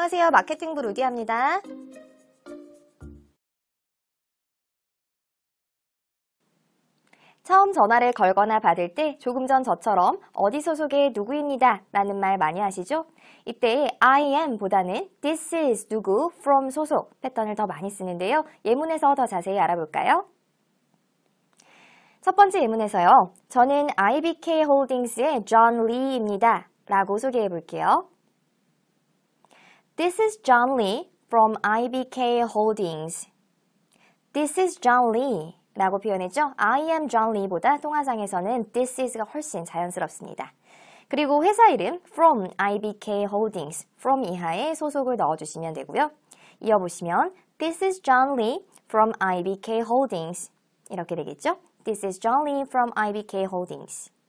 안녕하세요. 마케팅부 루디아입니다. 처음 전화를 걸거나 받을 때 조금 전 저처럼 어디 소속의 누구입니다 라는 말 많이 하시죠? 이때 I am 보다는 this is 누구 from 소속 패턴을 더 많이 쓰는데요. 예문에서 더 자세히 알아볼까요? 첫 번째 예문에서요. 저는 IBK 홀딩스의 John l e e 입니다 라고 소개해 볼게요. This is John Lee from IBK Holdings. This is John Lee. 라고 표현했죠. I am John Lee보다 통화상에서는 this is가 훨씬 자연스럽습니다. 그리고 회사 이름 from IBK Holdings from 이하에 소속을 넣어주시면 되고요. 이어보시면 This is John Lee from IBK Holdings 이렇게 되겠죠. This is John Lee from IBK Holdings.